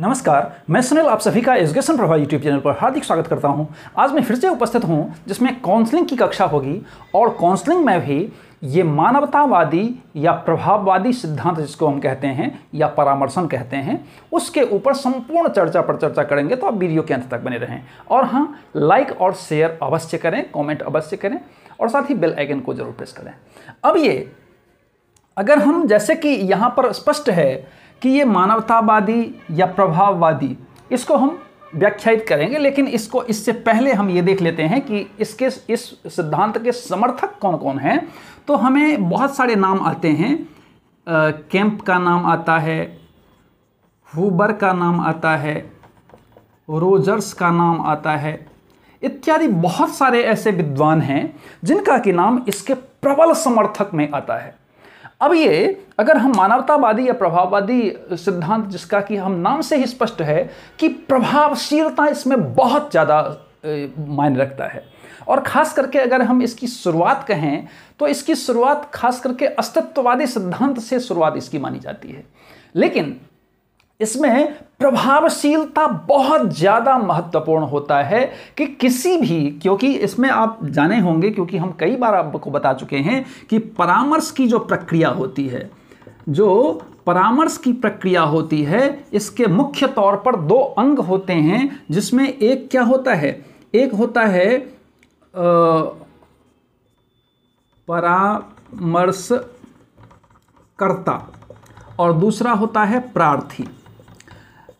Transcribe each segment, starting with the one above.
नमस्कार मैं सुनील आप सभी का एजुकेशन प्रभा यूट्यूब चैनल पर हार्दिक स्वागत करता हूं। आज मैं फिर से उपस्थित हूं जिसमें काउंसलिंग की कक्षा होगी और काउंसलिंग में भी ये मानवतावादी या प्रभाववादी सिद्धांत जिसको हम कहते हैं या परामर्शन कहते हैं उसके ऊपर संपूर्ण चर्चा पर चर्चा करेंगे तो आप वीडियो के अंत तक बने रहें और हाँ लाइक और शेयर अवश्य करें कॉमेंट अवश्य करें और साथ ही बेल आइकन को जरूर प्रेस करें अब ये अगर हम जैसे कि यहाँ पर स्पष्ट है कि ये मानवतावादी या प्रभाववादी इसको हम व्याख्यात करेंगे लेकिन इसको इससे पहले हम ये देख लेते हैं कि इसके इस सिद्धांत के समर्थक कौन कौन हैं तो हमें बहुत सारे नाम आते हैं कैंप का नाम आता है हुबर का नाम आता है रोजर्स का नाम आता है इत्यादि बहुत सारे ऐसे विद्वान हैं जिनका कि नाम इसके प्रबल समर्थक में आता है अब ये अगर हम मानवतावादी या प्रभाववादी सिद्धांत जिसका कि हम नाम से ही स्पष्ट है कि प्रभावशीलता इसमें बहुत ज़्यादा मायने रखता है और खास करके अगर हम इसकी शुरुआत कहें तो इसकी शुरुआत खास करके अस्तित्ववादी सिद्धांत से शुरुआत इसकी मानी जाती है लेकिन इसमें प्रभावशीलता बहुत ज़्यादा महत्वपूर्ण होता है कि किसी भी क्योंकि इसमें आप जाने होंगे क्योंकि हम कई बार आपको बता चुके हैं कि परामर्श की जो प्रक्रिया होती है जो परामर्श की प्रक्रिया होती है इसके मुख्य तौर पर दो अंग होते हैं जिसमें एक क्या होता है एक होता है परामर्शकर्ता और दूसरा होता है प्रार्थी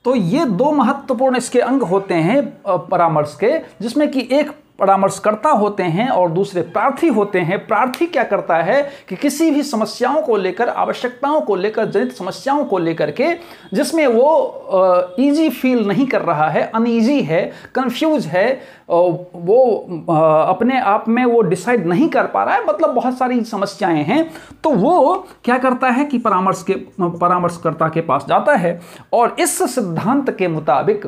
तो ये दो महत्वपूर्ण इसके अंग होते हैं परामर्श के जिसमें कि एक परामर्शकर्ता होते हैं और दूसरे प्रार्थी होते हैं प्रार्थी क्या करता है कि किसी भी समस्याओं को लेकर आवश्यकताओं को लेकर जनित समस्याओं को लेकर के जिसमें वो ईजी फील नहीं कर रहा है अनईजी है कंफ्यूज है वो अपने आप में वो डिसाइड नहीं कर पा रहा है मतलब बहुत सारी समस्याएं हैं तो वो क्या करता है कि परामर्श के परामर्शकर्ता के पास जाता है और इस सिद्धांत के मुताबिक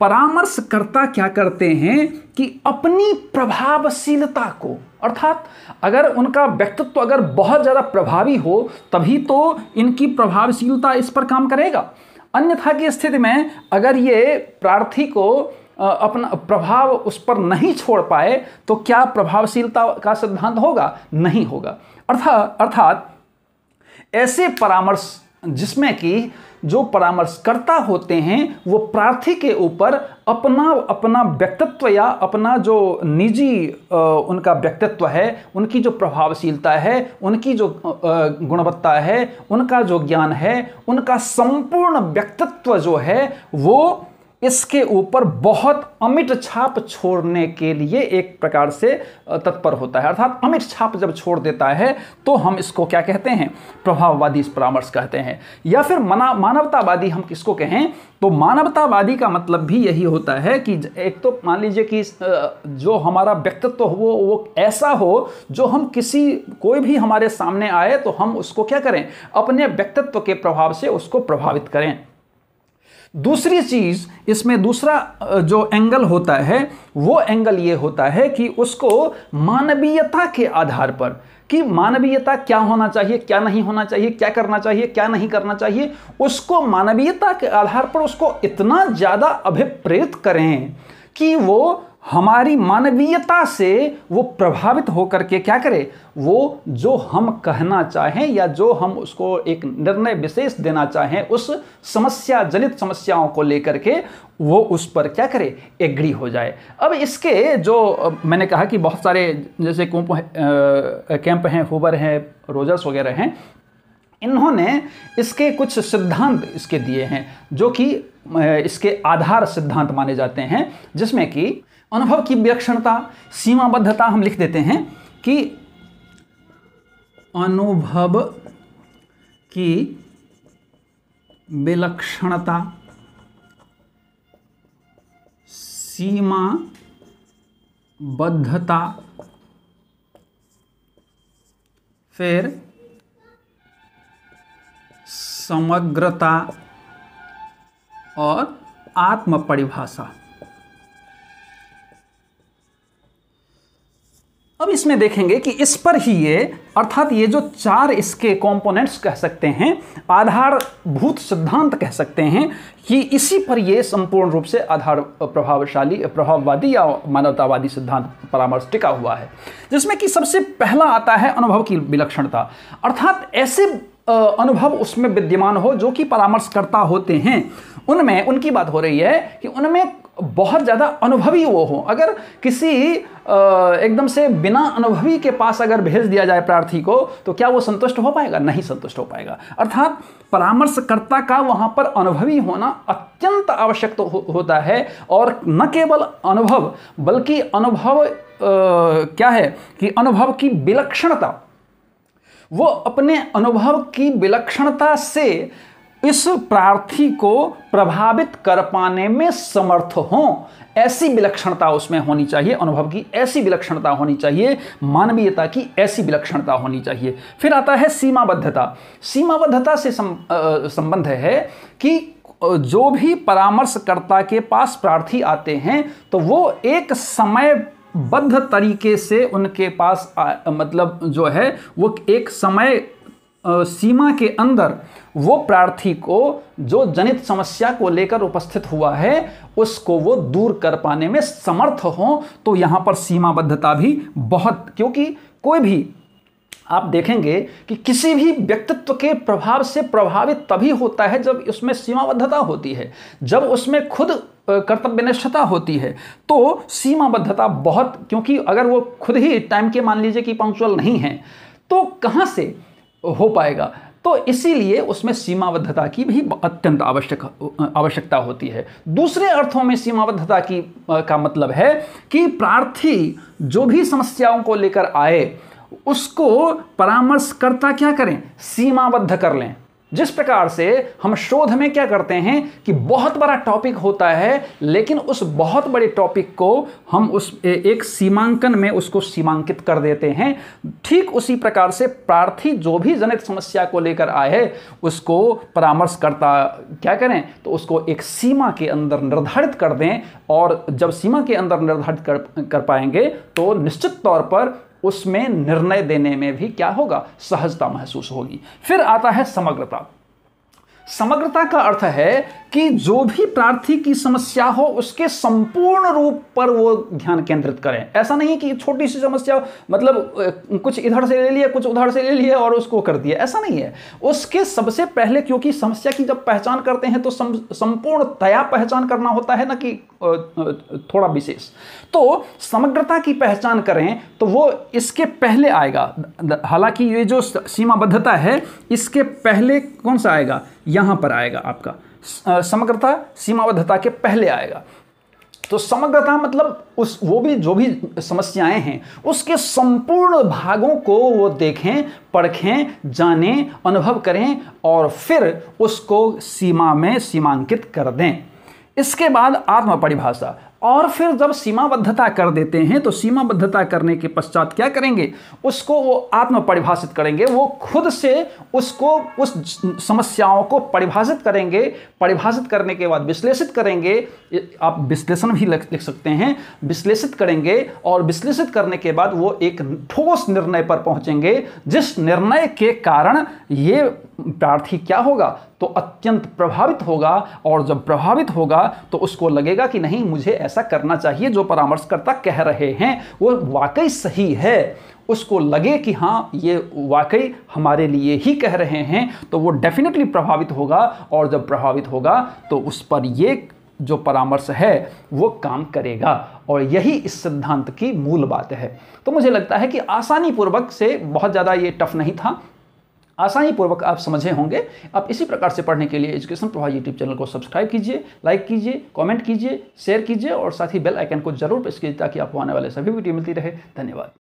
परामर्शकर्ता क्या करते हैं कि अपनी प्रभावशीलता को अर्थात अगर उनका व्यक्तित्व अगर बहुत ज़्यादा प्रभावी हो तभी तो इनकी प्रभावशीलता इस पर काम करेगा अन्यथा की स्थिति में अगर ये प्रार्थी को अपना प्रभाव उस पर नहीं छोड़ पाए तो क्या प्रभावशीलता का सिद्धांत होगा नहीं होगा अर्थात अर्थात ऐसे परामर्श जिसमें कि जो परामर्शकर्ता होते हैं वो प्रार्थी के ऊपर अपना अपना व्यक्तित्व या अपना जो निजी उनका व्यक्तित्व है उनकी जो प्रभावशीलता है उनकी जो गुणवत्ता है उनका जो ज्ञान है उनका संपूर्ण व्यक्तित्व जो है वो इसके ऊपर बहुत अमिट छाप छोड़ने के लिए एक प्रकार से तत्पर होता है अर्थात अमिट छाप जब छोड़ देता है तो हम इसको क्या कहते हैं प्रभाववादी परामर्श कहते हैं या फिर मना मानवतावादी हम किसको कहें तो मानवतावादी का मतलब भी यही होता है कि एक तो मान लीजिए कि जो हमारा व्यक्तित्व हो वो, वो ऐसा हो जो हम किसी कोई भी हमारे सामने आए तो हम उसको क्या करें अपने व्यक्तित्व के प्रभाव से उसको प्रभावित करें दूसरी चीज़ इसमें दूसरा जो एंगल होता है वो एंगल ये होता है कि उसको मानवीयता के आधार पर कि मानवीयता क्या होना चाहिए क्या नहीं होना चाहिए क्या करना चाहिए क्या नहीं करना चाहिए उसको मानवीयता के आधार पर उसको इतना ज़्यादा अभिप्रेत करें कि वो हमारी मानवीयता से वो प्रभावित होकर के क्या करे वो जो हम कहना चाहें या जो हम उसको एक निर्णय विशेष देना चाहें उस समस्या जनित समस्याओं को लेकर के वो उस पर क्या करे एग्री हो जाए अब इसके जो मैंने कहा कि बहुत सारे जैसे कैंप कैंप हैं हुबर हैं रोजर्स वगैरह हैं इन्होंने इसके कुछ सिद्धांत इसके दिए हैं जो कि इसके आधार सिद्धांत माने जाते हैं जिसमें कि अनुभव की विलक्षणता सीमाबद्धता हम लिख देते हैं कि अनुभव की विलक्षणता सीमाबद्धता फिर समग्रता और आत्मपरिभाषा अब इसमें देखेंगे कि इस पर ही ये अर्थात ये जो चार इसके कंपोनेंट्स कह सकते हैं आधारभूत सिद्धांत कह सकते हैं कि इसी पर ये संपूर्ण रूप से आधार प्रभावशाली प्रभाववादी या मानवतावादी सिद्धांत परामर्श टिका हुआ है जिसमें कि सबसे पहला आता है अनुभव की विलक्षणता अर्थात ऐसे अनुभव उसमें विद्यमान हो जो कि परामर्शकर्ता होते हैं उनमें उनकी बात हो रही है कि उनमें बहुत ज़्यादा अनुभवी वो हो अगर किसी एकदम से बिना अनुभवी के पास अगर भेज दिया जाए प्रार्थी को तो क्या वो संतुष्ट हो पाएगा नहीं संतुष्ट हो पाएगा अर्थात परामर्शकर्ता का वहाँ पर अनुभवी होना अत्यंत आवश्यक तो हो, होता है और न केवल अनुभव बल्कि अनुभव आ, क्या है कि अनुभव की विलक्षणता वो अपने अनुभव की विलक्षणता से इस प्रार्थी को प्रभावित कर पाने में समर्थ हों ऐसी विलक्षणता उसमें होनी चाहिए अनुभव की ऐसी विलक्षणता होनी चाहिए मानवीयता की ऐसी विलक्षणता होनी चाहिए फिर आता है सीमाबद्धता सीमाबद्धता से सम, आ, संबंध है कि जो भी परामर्शकर्ता के पास प्रार्थी आते हैं तो वो एक समय बद्ध तरीके से उनके पास आ, मतलब जो है वो एक समय सीमा के अंदर वो प्रार्थी को जो जनित समस्या को लेकर उपस्थित हुआ है उसको वो दूर कर पाने में समर्थ हो तो यहाँ पर सीमाबद्धता भी बहुत क्योंकि कोई भी आप देखेंगे कि किसी भी व्यक्तित्व के प्रभाव से प्रभावित तभी होता है जब उसमें सीमाबद्धता होती है जब उसमें खुद कर्तव्यनिष्ठता होती है तो सीमाबद्धता बहुत क्योंकि अगर वो खुद ही टाइम के मान लीजिए कि पंक्चुअल नहीं है तो कहाँ से हो पाएगा तो इसीलिए उसमें सीमाबद्धता की भी अत्यंत आवश्यक आवश्यकता होती है दूसरे अर्थों में सीमाबद्धता की का मतलब है कि प्रार्थी जो भी समस्याओं को लेकर आए उसको परामर्शकर्ता क्या करें सीमाबद्ध कर लें जिस प्रकार से हम शोध में क्या करते हैं कि बहुत बड़ा टॉपिक होता है लेकिन उस बहुत बड़े टॉपिक को हम उस एक सीमांकन में उसको सीमांकित कर देते हैं ठीक उसी प्रकार से प्रार्थी जो भी जनित समस्या को लेकर आए है उसको परामर्श करता क्या करें तो उसको एक सीमा के अंदर निर्धारित कर दें और जब सीमा के अंदर निर्धारित कर, कर पाएंगे तो निश्चित तौर पर उसमें निर्णय देने में भी क्या होगा सहजता महसूस होगी फिर आता है समग्रता समग्रता का अर्थ है कि जो भी प्रार्थी की समस्या हो उसके संपूर्ण रूप पर वो ध्यान केंद्रित करें ऐसा नहीं कि छोटी सी समस्या मतलब कुछ इधर से ले लिया कुछ उधर से ले लिया और उसको कर दिया ऐसा नहीं है उसके सबसे पहले क्योंकि समस्या की जब पहचान करते हैं तो संपूर्ण तया पहचान करना होता है ना कि थोड़ा विशेष तो समग्रता की पहचान करें तो वो इसके पहले आएगा हालांकि ये जो सीमाबद्धता है इसके पहले कौन सा आएगा यहां पर आएगा आपका समग्रता सीमाबद्धता के पहले आएगा तो समग्रता मतलब उस वो भी जो भी समस्याएं हैं उसके संपूर्ण भागों को वो देखें परखें जानें अनुभव करें और फिर उसको सीमा में सीमांकित कर दें इसके बाद आत्म परिभाषा और फिर जब सीमाबद्धता कर देते हैं तो सीमाबद्धता करने के पश्चात क्या करेंगे उसको वो आत्म परिभाषित करेंगे वो खुद से उसको उस समस्याओं को परिभाषित करेंगे परिभाषित करने के बाद विश्लेषित करेंगे आप विश्लेषण भी लिख सकते हैं विश्लेषित करेंगे और विश्लेषित करने के बाद वो एक ठोस निर्णय पर पहुंचेंगे जिस निर्णय के कारण ये प्रार्थी क्या होगा तो अत्यंत प्रभावित होगा और जब प्रभावित होगा तो उसको लगेगा कि नहीं मुझे ऐसा करना चाहिए जो परामर्शकर्ता कह रहे हैं वो वाकई सही है उसको लगे कि हाँ ये वाकई हमारे लिए ही कह रहे हैं तो वो डेफिनेटली प्रभावित होगा और जब प्रभावित होगा तो उस पर ये जो परामर्श है वो काम करेगा और यही इस सिद्धांत की मूल बात है तो मुझे लगता है कि आसानी पूर्वक से बहुत ज़्यादा ये टफ नहीं था आसानीपूर्वक आप समझे होंगे आप इसी प्रकार से पढ़ने के लिए एजुकेशन प्रभाव यूट्यूब चैनल को सब्सक्राइब कीजिए लाइक कीजिए कमेंट कीजिए शेयर कीजिए और साथ ही बेल आइकन को जरूर प्रेस कीजिए ताकि आपको आने वाले सभी वीडियो मिलती रहे धन्यवाद